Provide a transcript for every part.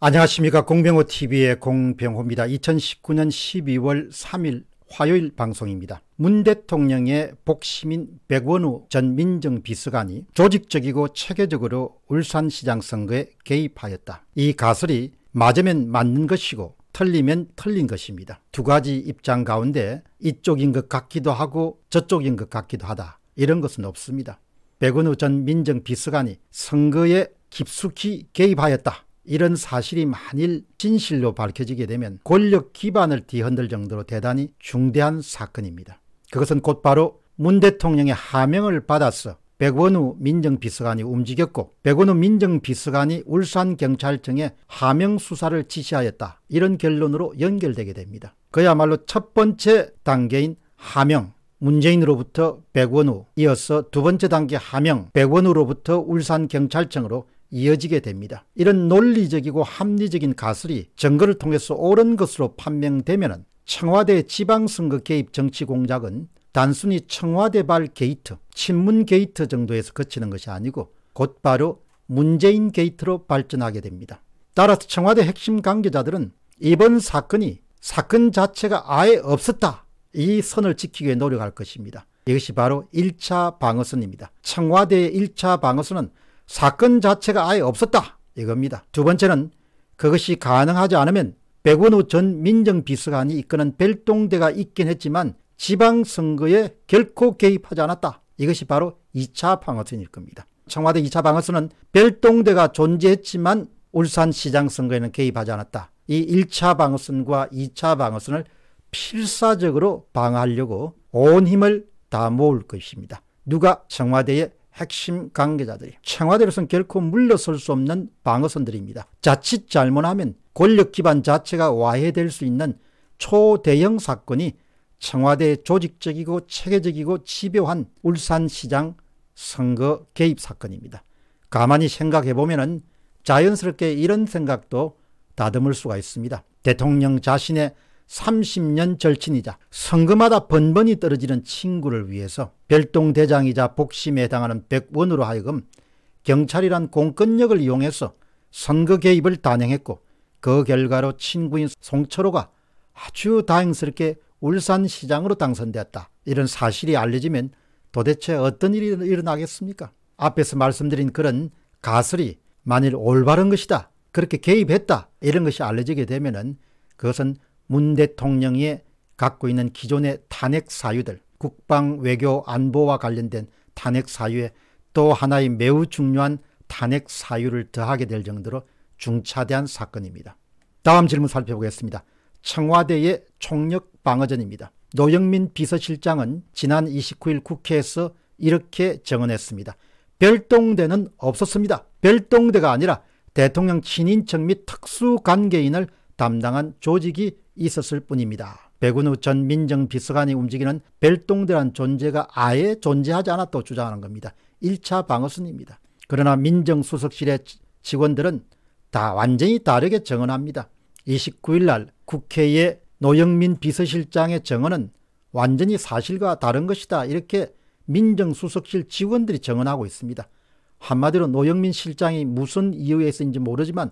안녕하십니까 공병호TV의 공병호입니다. 2019년 12월 3일 화요일 방송입니다. 문 대통령의 복시민 백원우 전 민정비서관이 조직적이고 체계적으로 울산시장 선거에 개입하였다. 이 가설이 맞으면 맞는 것이고 틀리면 틀린 것입니다. 두 가지 입장 가운데 이쪽인 것 같기도 하고 저쪽인 것 같기도 하다. 이런 것은 없습니다. 백원우 전 민정비서관이 선거에 깊숙이 개입하였다. 이런 사실이 만일 진실로 밝혀지게 되면 권력 기반을 뒤흔들 정도로 대단히 중대한 사건입니다. 그것은 곧바로 문 대통령의 하명을 받아서 백원우 민정비서관이 움직였고 백원우 민정비서관이 울산경찰청에 하명 수사를 지시하였다. 이런 결론으로 연결되게 됩니다. 그야말로 첫 번째 단계인 하명 문재인으로부터 백원우 이어서 두 번째 단계 하명 백원우로부터 울산경찰청으로 이어지게 됩니다. 이런 논리적이고 합리적인 가설이 증거를 통해서 옳은 것으로 판명되면 청와대 지방선거 개입 정치 공작은 단순히 청와대발 게이트, 친문 게이트 정도에서 그치는 것이 아니고 곧바로 문재인 게이트로 발전하게 됩니다. 따라서 청와대 핵심 관계자들은 이번 사건이 사건 자체가 아예 없었다 이 선을 지키기 위해 노력할 것입니다. 이것이 바로 1차 방어선입니다. 청와대의 1차 방어선은 사건 자체가 아예 없었다 이겁니다. 두 번째는 그것이 가능하지 않으면 백원우 전 민정비서관이 이끄는 별동대가 있긴 했지만 지방선거에 결코 개입하지 않았다. 이것이 바로 2차 방어선일 겁니다. 청와대 2차 방어선은 별동대가 존재했지만 울산시장 선거에는 개입하지 않았다. 이 1차 방어선과 2차 방어선을 필사적으로 방어하려고 온 힘을 다 모을 것입니다. 누가 청와대에 핵심 관계자들이 청와대로선 결코 물러설 수 없는 방어선들입니다. 자칫 잘못하면 권력 기반 자체가 와해될 수 있는 초대형 사건이 청와대 조직적이고 체계적이고 집요한 울산시장 선거 개입 사건입니다. 가만히 생각해보면 자연스럽게 이런 생각도 다듬을 수가 있습니다. 대통령 자신의 30년 절친이자 선거마다 번번이 떨어지는 친구를 위해서 별동대장이자 복심에 해 당하는 백원으로 하여금 경찰이란 공권력을 이용해서 선거 개입을 단행했고 그 결과로 친구인 송철호가 아주 다행스럽게 울산시장으로 당선되었다. 이런 사실이 알려지면 도대체 어떤 일이 일어나겠습니까? 앞에서 말씀드린 그런 가설이 만일 올바른 것이다. 그렇게 개입했다. 이런 것이 알려지게 되면 그것은 문 대통령이 갖고 있는 기존의 탄핵 사유들, 국방, 외교, 안보와 관련된 탄핵 사유에 또 하나의 매우 중요한 탄핵 사유를 더하게 될 정도로 중차대한 사건입니다. 다음 질문 살펴보겠습니다. 청와대의 총력 방어전입니다. 노영민 비서실장은 지난 29일 국회에서 이렇게 정언했습니다. 별동대는 없었습니다. 별동대가 아니라 대통령 친인척 및 특수관계인을 담당한 조직이 있었을 뿐입니다. 백운우 전 민정비서관이 움직이는 별동대란 존재가 아예 존재하지 않았다고 주장하는 겁니다. 1차 방어순입니다. 그러나 민정수석실의 직원들은 다 완전히 다르게 정언합니다. 29일 날 국회의 노영민 비서실장의 정언은 완전히 사실과 다른 것이다 이렇게 민정수석실 직원들이 정언하고 있습니다. 한마디로 노영민 실장이 무슨 이유에서인지 모르지만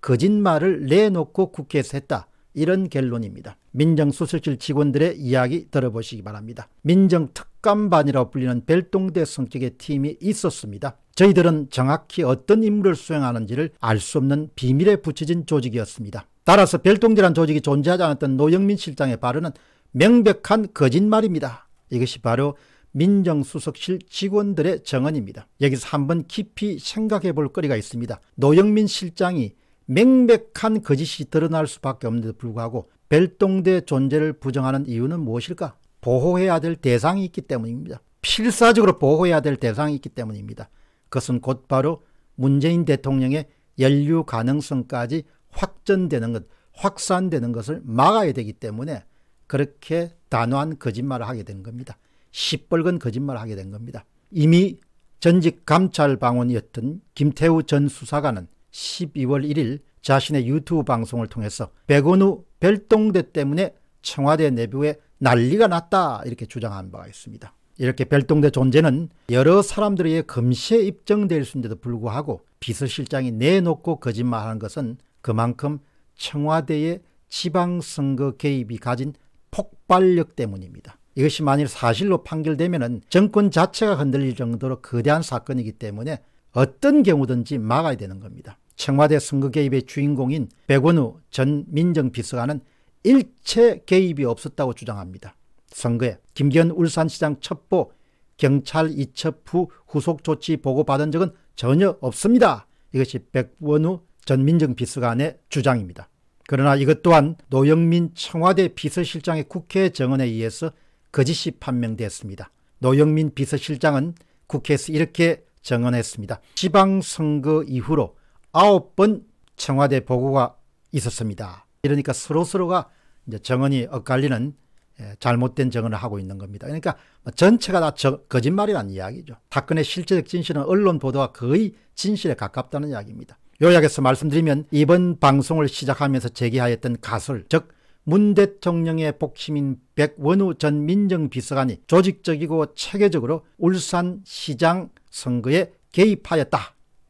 거짓말을 내놓고 국회에서 했다. 이런 결론입니다. 민정수석실 직원들의 이야기 들어보시기 바랍니다. 민정특감반이라고 불리는 별동대 성격의 팀이 있었습니다. 저희들은 정확히 어떤 임무를 수행하는지를 알 수 없는 비밀에 붙여진 조직이었습니다. 따라서 별동대란 조직이 존재하지 않았던 노영민 실장의 발언은 명백한 거짓말입니다. 이것이 바로 민정수석실 직원들의 정언입니다. 여기서 한번 깊이 생각해 볼 거리가 있습니다. 노영민 실장이 맹백한 거짓이 드러날 수밖에 없는데도 불구하고 별동대 존재를 부정하는 이유는 무엇일까? 보호해야 될 대상이 있기 때문입니다. 필사적으로 보호해야 될 대상이 있기 때문입니다. 그것은 곧바로 문재인 대통령의 연류 가능성까지 확전되는 것, 확산되는 것을 막아야 되기 때문에 그렇게 단호한 거짓말을 하게 된 겁니다. 시뻘건 거짓말을 하게 된 겁니다. 이미 전직 감찰 방원이었던 김태우 전 수사관은 12월 1일 자신의 유튜브 방송을 통해서 백원우 별동대 때문에 청와대 내부에 난리가 났다 이렇게 주장한 바가 있습니다. 이렇게 별동대 존재는 여러 사람들 의해 금시에 입증될 수 있는데도 불구하고 비서실장이 내놓고 거짓말하는 것은 그만큼 청와대의 지방선거 개입이 가진 폭발력 때문입니다. 이것이 만일 사실로 판결되면 정권 자체가 흔들릴 정도로 거대한 사건이기 때문에 어떤 경우든지 막아야 되는 겁니다. 청와대 선거 개입의 주인공인 백원우 전 민정비서관은 일체 개입이 없었다고 주장합니다. 선거에 김기현 울산시장 첩보 경찰 이첩 후 후속 조치 보고받은 적은 전혀 없습니다. 이것이 백원우 전 민정비서관의 주장입니다. 그러나 이것 또한 노영민 청와대 비서실장의 국회 정언에 의해서 거짓이 판명되습니다 노영민 비서실장은 국회에서 이렇게 정언했습니다. 지방선거 이후로 아홉 번 청와대 보고가 있었습니다. 이러니까 서로서로가 이제 정언이 엇갈리는 예, 잘못된 정언을 하고 있는 겁니다. 그러니까 뭐 전체가 다 거짓말이란 이야기죠. 사건의 실제적 진실은 언론 보도가 거의 진실에 가깝다는 이야기입니다. 요약해서 말씀드리면 이번 방송을 시작하면서 제기하였던 가설, 즉문 대통령의 복심인 백원우 전 민정비서관이 조직적이고 체계적으로 울산시장 선거에 개입하였다.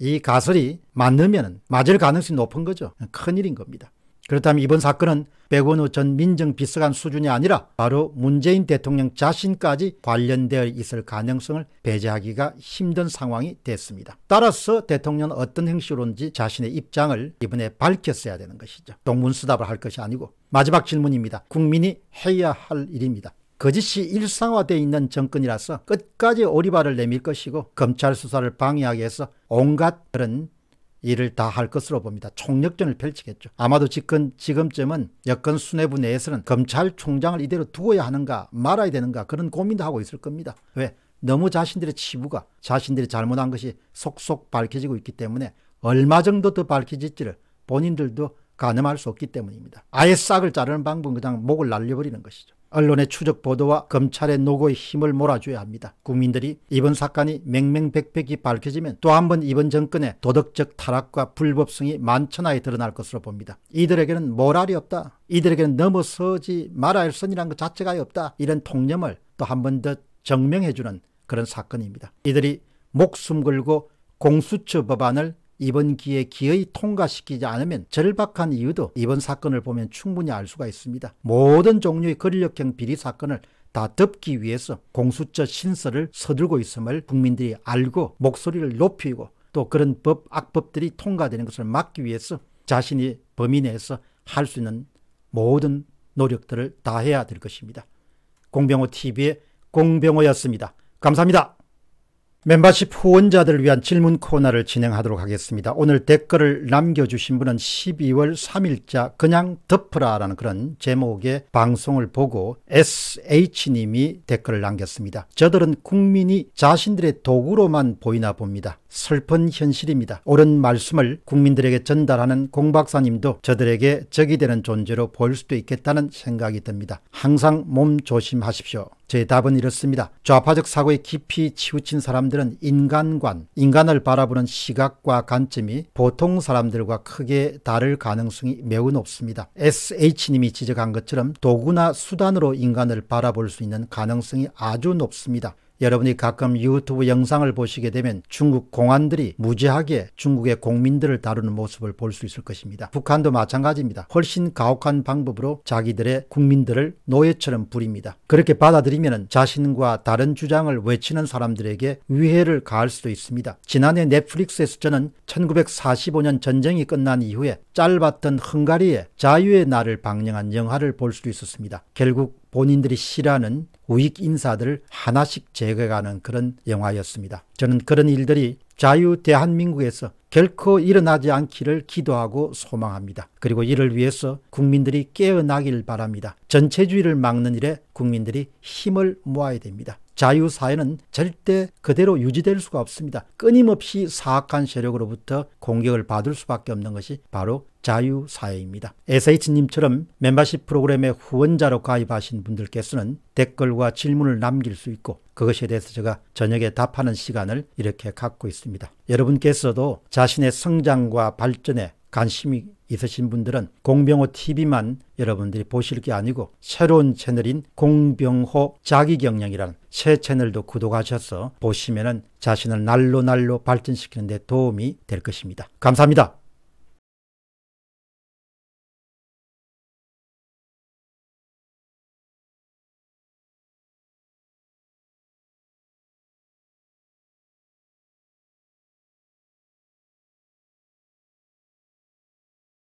이 가설이 맞으면 맞을 가능성이 높은 거죠. 큰일인 겁니다. 그렇다면 이번 사건은 백원우 전 민정비서관 수준이 아니라 바로 문재인 대통령 자신까지 관련되어 있을 가능성을 배제하기가 힘든 상황이 됐습니다. 따라서 대통령은 어떤 행시로인지 자신의 입장을 이번에 밝혔어야 되는 것이죠. 동문수답을 할 것이 아니고 마지막 질문입니다. 국민이 해야 할 일입니다. 거짓이 일상화되어 있는 정권이라서 끝까지 오리발을 내밀 것이고 검찰 수사를 방해하기 위해서 온갖 그런 일을 다 할 것으로 봅니다. 총력전을 펼치겠죠. 아마도 지금, 지금쯤은 여권 수뇌부 내에서는 검찰총장을 이대로 두어야 하는가 말아야 되는가 그런 고민도 하고 있을 겁니다. 왜? 너무 자신들의 치부가 자신들이 잘못한 것이 속속 밝혀지고 있기 때문에 얼마 정도 더 밝혀질지를 본인들도 가늠할 수 없기 때문입니다. 아예 싹을 자르는 방법은 그냥 목을 날려버리는 것이죠. 언론의 추적 보도와 검찰의 노고의 힘을 몰아줘야 합니다. 국민들이 이번 사건이 맹맹백백히 밝혀지면 또 한 번 이번 정권의 도덕적 타락과 불법성이 만천하에 드러날 것으로 봅니다. 이들에게는 모랄이 없다. 이들에게는 넘어서지 말아야 할 선이라는 것 자체가 없다. 이런 통념을 또 한 번 더 증명해주는 그런 사건입니다. 이들이 목숨 걸고 공수처 법안을 이번 기회에 기의 통과시키지 않으면 절박한 이유도 이번 사건을 보면 충분히 알 수가 있습니다. 모든 종류의 권력형 비리 사건을 다 덮기 위해서 공수처 신설을 서두고 있음을 국민들이 알고 목소리를 높이고 또 그런 법, 악법들이 통과되는 것을 막기 위해서 자신이 범위 내에서 할 수 있는 모든 노력들을 다해야 될 것입니다. 공병호 TV의 공병호였습니다. 감사합니다. 멤버십 후원자들을 위한 질문 코너를 진행하도록 하겠습니다. 오늘 댓글을 남겨주신 분은 12월 3일자 그냥 덮으라라는 그런 제목의 방송을 보고 SH님이 댓글을 남겼습니다. 저들은 국민이 자신들의 도구로만 보이나 봅니다. 슬픈 현실입니다. 옳은 말씀을 국민들에게 전달하는 공 박사님도 저들에게 적이 되는 존재로 보일 수도 있겠다는 생각이 듭니다. 항상 몸 조심하십시오. 제 답은 이렇습니다. 좌파적 사고에 깊이 치우친 사람들은 인간관, 인간을 바라보는 시각과 관점이 보통 사람들과 크게 다를 가능성이 매우 높습니다. SH님이 지적한 것처럼 도구나 수단으로 인간을 바라볼 수 있는 가능성이 아주 높습니다. 여러분이 가끔 유튜브 영상을 보시게 되면 중국 공안들이 무지하게 중국의 국민들을 다루는 모습을 볼 수 있을 것입니다. 북한도 마찬가지입니다. 훨씬 가혹한 방법으로 자기들의 국민들을 노예처럼 부립니다. 그렇게 받아들이면 자신과 다른 주장을 외치는 사람들에게 위해를 가할 수도 있습니다. 지난해 넷플릭스에서 저는 1945년 전쟁이 끝난 이후에 짧았던 헝가리의 자유의 날을 방영한 영화를 볼 수도 있었습니다. 결국 본인들이 싫어하는 우익 인사들을 하나씩 제거하는 그런 영화였습니다. 저는 그런 일들이 자유 대한민국에서 결코 일어나지 않기를 기도하고 소망합니다. 그리고 이를 위해서 국민들이 깨어나길 바랍니다. 전체주의를 막는 일에 국민들이 힘을 모아야 됩니다. 자유사회는 절대 그대로 유지될 수가 없습니다. 끊임없이 사악한 세력으로부터 공격을 받을 수밖에 없는 것이 바로 자유사회입니다. SH님처럼 멤버십 프로그램의 후원자로 가입하신 분들께서는 댓글과 질문을 남길 수 있고 그것에 대해서 제가 저녁에 답하는 시간을 이렇게 갖고 있습니다. 여러분께서도 자신의 성장과 발전에 관심이 있으신 분들은 공병호 TV만 여러분들이 보실 게 아니고 새로운 채널인 공병호 자기경영이라는 새 채널도 구독하셔서 보시면 자신을 날로 날로 발전시키는 데 도움이 될 것입니다. 감사합니다.